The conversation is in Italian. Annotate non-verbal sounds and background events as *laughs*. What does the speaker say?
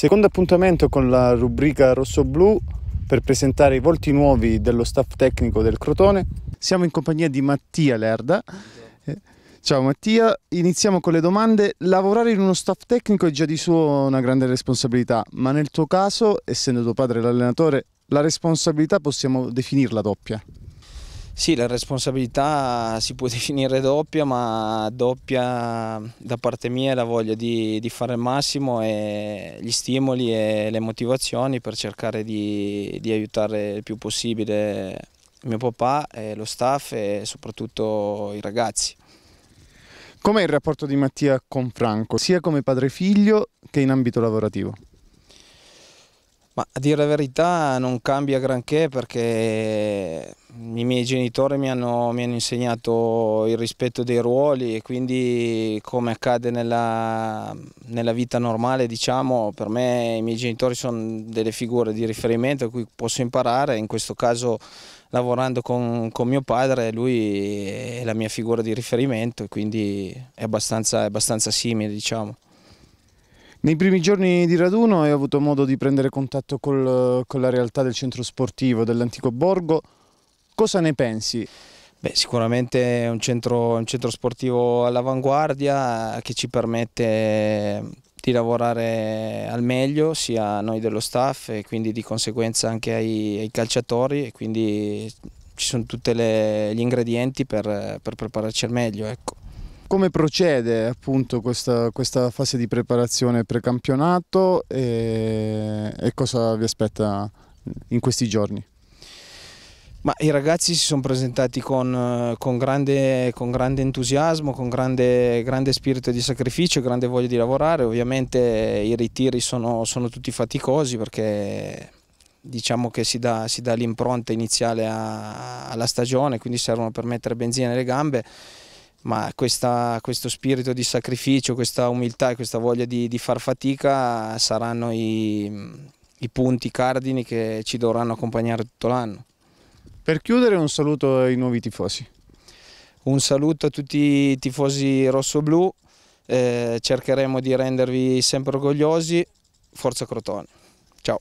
Secondo appuntamento con la rubrica rosso-blu per presentare i volti nuovi dello staff tecnico del Crotone. Siamo in compagnia di Mattia Lerda. Eh, ciao Mattia, iniziamo con le domande. Lavorare in uno staff tecnico è già di suo una grande responsabilità, ma nel tuo caso, essendo tuo padre l'allenatore, la responsabilità possiamo definirla doppia. Sì, la responsabilità si può *laughs* definire doppia, ma doppia da parte mia è la voglia di, di, fare il massimo e gli stimoli e le motivazioni per cercare di, di aiutare il più possibile mio papà, lo staff e soprattutto i ragazzi. Com'è il rapporto di Mattia con Franco, sia come padre figlio che in ambito lavorativo? Ma a dire la verità non cambia granché perché i miei genitori mi hanno, mi hanno insegnato il rispetto dei ruoli e quindi come accade nella, nella, vita normale diciamo per me i miei genitori sono delle figure di riferimento a cui posso imparare in questo caso lavorando con, con mio padre lui è la mia figura di riferimento e quindi è abbastanza, è abbastanza simile diciamo. Nei primi giorni di raduno hai avuto modo di prendere contatto col, con la realtà del centro sportivo dell'antico borgo. Cosa ne pensi? Beh, sicuramente è un centro, un centro sportivo all'avanguardia eh, che ci permette di lavorare al meglio sia a noi dello staff e quindi di conseguenza anche ai, ai calciatori e quindi ci sono tutti gli ingredienti per, per prepararci al meglio. Ecco come procede appunto questa, questa fase di preparazione precampionato e, e cosa vi aspetta in questi giorni? Ma I ragazzi si sono presentati con, con, grande, con grande, entusiasmo, con grande, grande, spirito di sacrificio, grande voglia di lavorare. Ovviamente i ritiri sono, sono tutti faticosi perché diciamo che si dà, dà l'impronta iniziale a, alla stagione, quindi servono per mettere benzina nelle gambe ma questa, questo spirito di sacrificio, questa umiltà e questa voglia di, di far fatica saranno i, i punti cardini che ci dovranno accompagnare tutto l'anno. Per chiudere un saluto ai nuovi tifosi. Un saluto a tutti i tifosi rosso-blu, eh, cercheremo di rendervi sempre orgogliosi, forza Crotone, ciao.